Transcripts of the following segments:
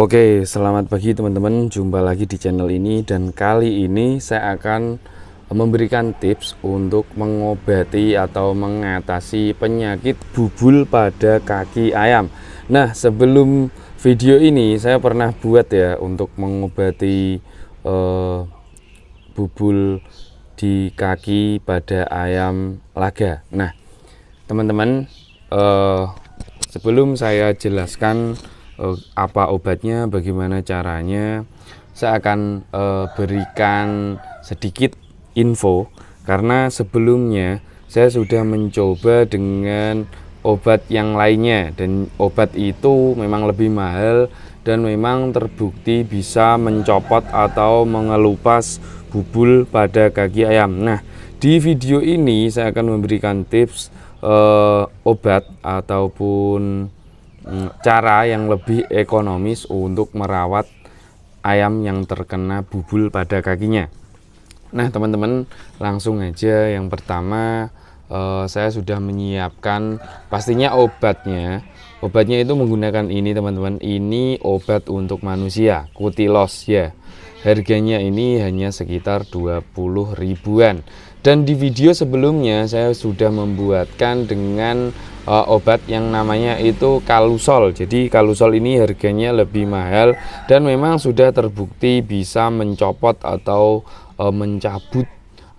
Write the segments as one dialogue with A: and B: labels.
A: Oke, selamat pagi teman-teman. Jumpa lagi di channel ini dan kali ini saya akan memberikan tips untuk mengobati atau mengatasi penyakit bubul pada kaki ayam. Nah, sebelum video ini saya pernah buat ya untuk mengobati eh, bubul di kaki pada ayam laga. Nah, teman-teman, eh, sebelum saya jelaskan Eh, apa obatnya, bagaimana caranya. Saya akan uh, berikan sedikit info karena sebelumnya saya sudah mencoba dengan obat yang lainnya dan obat itu memang lebih mahal dan memang terbukti bisa mencopot atau mengelupas bubul pada kaki ayam. Nah, di video ini saya akan memberikan tips uh, obat ataupun Mm, cara yang lebih ekonomis untuk merawat ayam yang terkena bubul pada kakinya. Nah, teman-teman, langsung aja yang pertama eh, saya sudah menyiapkan pastinya obatnya. Obatnya itu menggunakan ini, teman-teman. Ini obat untuk manusia, kutilos ya. Harganya ini hanya sekitar 20 ribuan dan di video sebelumnya saya sudah membuatkan dengan uh, obat yang namanya itu kalusol jadi kalusol ini harganya lebih mahal dan memang sudah terbukti bisa mencopot atau uh, mencabut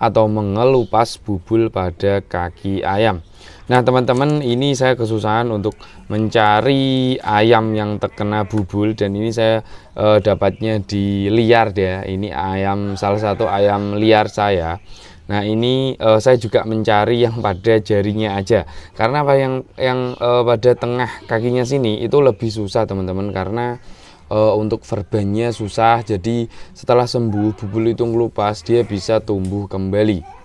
A: atau mengelupas bubul pada kaki ayam. Nah, teman-teman, ini saya kesusahan untuk mencari ayam yang terkena bubul dan ini saya e, dapatnya di liar ya. Ini ayam salah satu ayam liar saya. Nah, ini e, saya juga mencari yang pada jarinya aja. Karena apa yang yang e, pada tengah kakinya sini itu lebih susah, teman-teman, karena uh, untuk verbannya susah jadi setelah sembuh bubul itu ngelupas dia bisa tumbuh kembali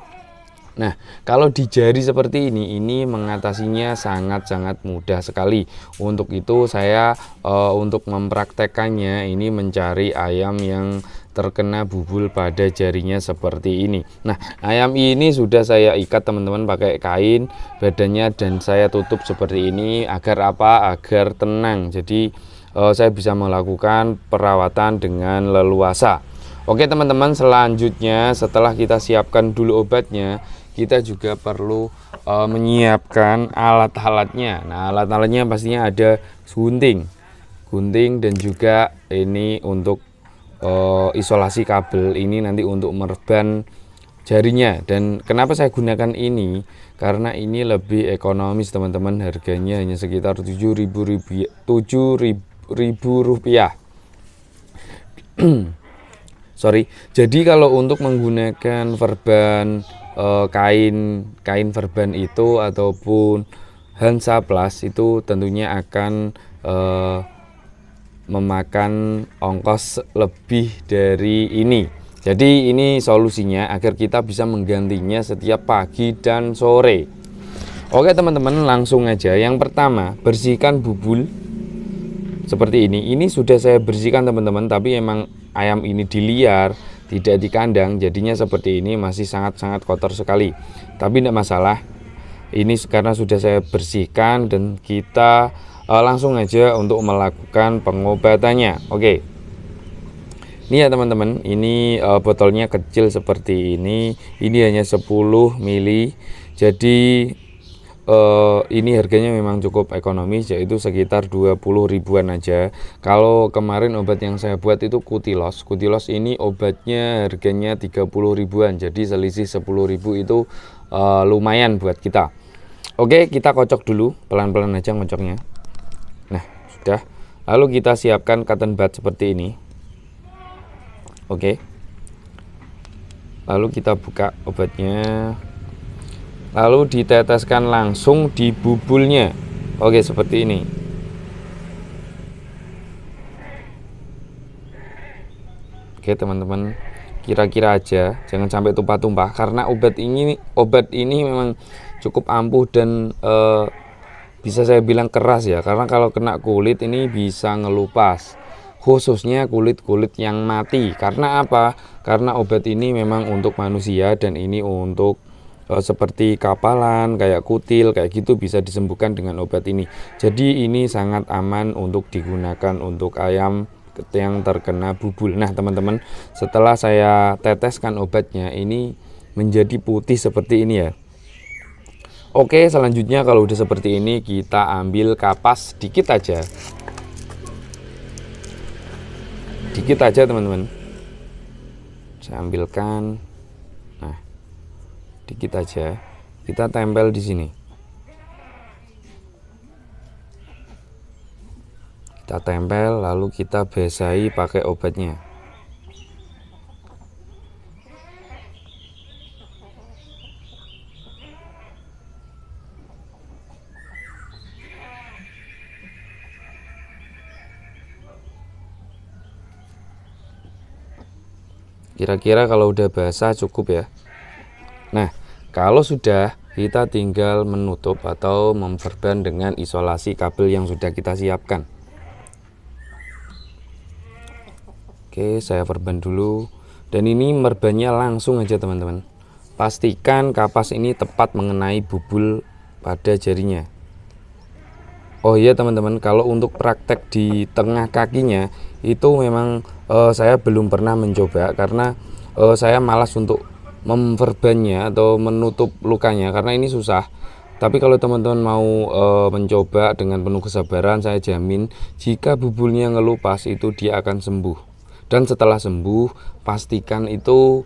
A: Nah, kalau di jari seperti ini, ini mengatasinya sangat-sangat mudah sekali. Untuk itu, saya e, untuk mempraktekannya ini mencari ayam yang terkena bubul pada jarinya seperti ini. Nah, ayam ini sudah saya ikat teman-teman pakai kain badannya dan saya tutup seperti ini agar apa? Agar tenang. Jadi Eh, saya bisa melakukan perawatan dengan leluasa. Oke teman-teman, selanjutnya setelah kita siapkan dulu obatnya, kita juga perlu e, menyiapkan alat-alatnya. Nah, alat-alatnya pastinya ada gunting, gunting dan juga ini untuk e, isolasi kabel ini nanti untuk merban jarinya. Dan kenapa saya gunakan ini? Karena ini lebih ekonomis teman-teman, harganya hanya sekitar 7.000 7.000 ribu rupiah sorry jadi kalau untuk menggunakan verban eh, kain kain verban itu ataupun Hansa Plus itu tentunya akan eh, memakan ongkos lebih dari ini jadi ini solusinya agar kita bisa menggantinya setiap pagi dan sore oke teman-teman langsung aja yang pertama bersihkan bubul seperti ini ini sudah saya bersihkan teman-teman tapi emang ayam ini di liar tidak di kandang jadinya seperti ini masih sangat-sangat kotor sekali tapi tidak masalah ini karena sudah saya bersihkan dan kita uh, langsung aja untuk melakukan pengobatannya oke okay. Ini ya teman-teman, ini uh, botolnya kecil seperti ini. Ini hanya 10 mili. Jadi eh, ini harganya memang cukup ekonomis yaitu sekitar 20 ribuan aja kalau kemarin obat yang saya buat itu kutilos kutilos ini obatnya harganya 30 ribuan jadi selisih 10 ribu itu eh, lumayan buat kita oke kita kocok dulu pelan-pelan aja ngocoknya nah sudah lalu kita siapkan cotton bud seperti ini oke lalu kita buka obatnya lalu diteteskan langsung di bubulnya oke seperti ini oke teman-teman kira-kira aja jangan sampai tumpah-tumpah karena obat ini obat ini memang cukup ampuh dan e, bisa saya bilang keras ya karena kalau kena kulit ini bisa ngelupas khususnya kulit-kulit yang mati karena apa karena obat ini memang untuk manusia dan ini untuk Eh, seperti kapalan, kayak kutil, kayak gitu bisa disembuhkan dengan obat ini. Jadi ini sangat aman untuk digunakan untuk ayam yang terkena bubul. Nah, teman-teman, setelah saya teteskan obatnya ini menjadi putih seperti ini ya. Oke, selanjutnya kalau udah seperti ini kita ambil kapas dikit aja. Dikit aja, teman-teman. Saya ambilkan dikit aja kita tempel di sini kita tempel lalu kita basahi pakai obatnya kira-kira kalau udah basah cukup ya kalau sudah, kita tinggal menutup atau memverban dengan isolasi kabel yang sudah kita siapkan. Oke, saya verban dulu. Dan ini merbannya langsung aja teman-teman. Pastikan kapas ini tepat mengenai bubul pada jarinya. Oh iya teman-teman, kalau untuk praktek di tengah kakinya itu memang eh, saya belum pernah mencoba karena eh, saya malas untuk memverbannya atau menutup lukanya karena ini susah tapi kalau teman-teman mau e, mencoba dengan penuh kesabaran saya jamin jika bubulnya ngelupas itu dia akan sembuh dan setelah sembuh pastikan itu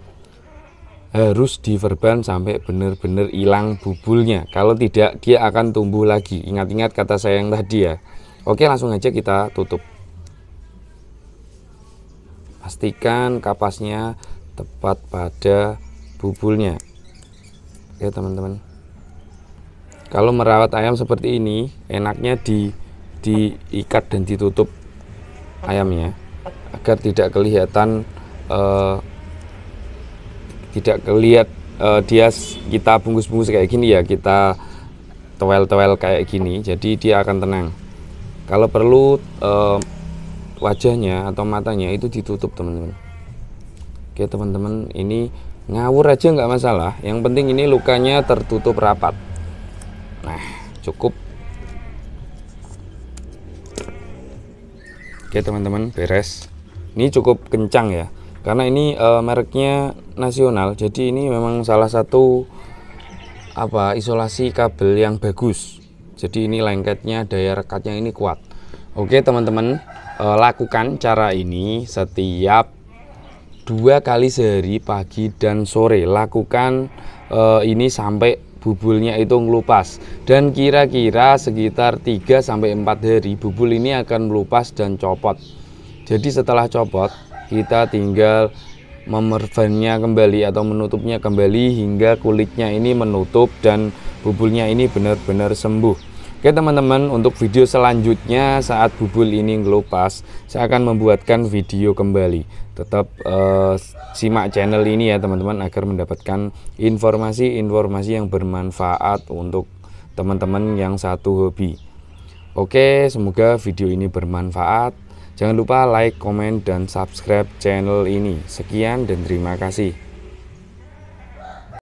A: harus diverban sampai benar-benar hilang bubulnya kalau tidak dia akan tumbuh lagi ingat-ingat kata saya yang tadi ya oke langsung aja kita tutup pastikan kapasnya tepat pada bubulnya ya teman-teman kalau merawat ayam seperti ini enaknya di diikat dan ditutup ayamnya agar tidak kelihatan eh, tidak kelihat eh, dia kita bungkus-bungkus kayak gini ya kita towel-towel kayak gini jadi dia akan tenang kalau perlu eh, wajahnya atau matanya itu ditutup teman-teman oke teman-teman ini ngawur aja nggak masalah yang penting ini lukanya tertutup rapat nah cukup oke teman-teman beres ini cukup kencang ya karena ini e, mereknya nasional jadi ini memang salah satu apa isolasi kabel yang bagus jadi ini lengketnya daya rekatnya ini kuat oke teman-teman e, lakukan cara ini setiap dua kali sehari pagi dan sore lakukan e, ini sampai bubulnya itu ngelupas dan kira-kira sekitar 3 sampai 4 hari bubul ini akan melupas dan copot. Jadi setelah copot kita tinggal memervennya kembali atau menutupnya kembali hingga kulitnya ini menutup dan bubulnya ini benar-benar sembuh. Oke teman-teman, untuk video selanjutnya saat bubul ini ngelupas, saya akan membuatkan video kembali. Tetap eh, simak channel ini ya teman-teman agar mendapatkan informasi-informasi yang bermanfaat untuk teman-teman yang satu hobi. Oke, semoga video ini bermanfaat. Jangan lupa like, comment dan subscribe channel ini. Sekian dan terima kasih.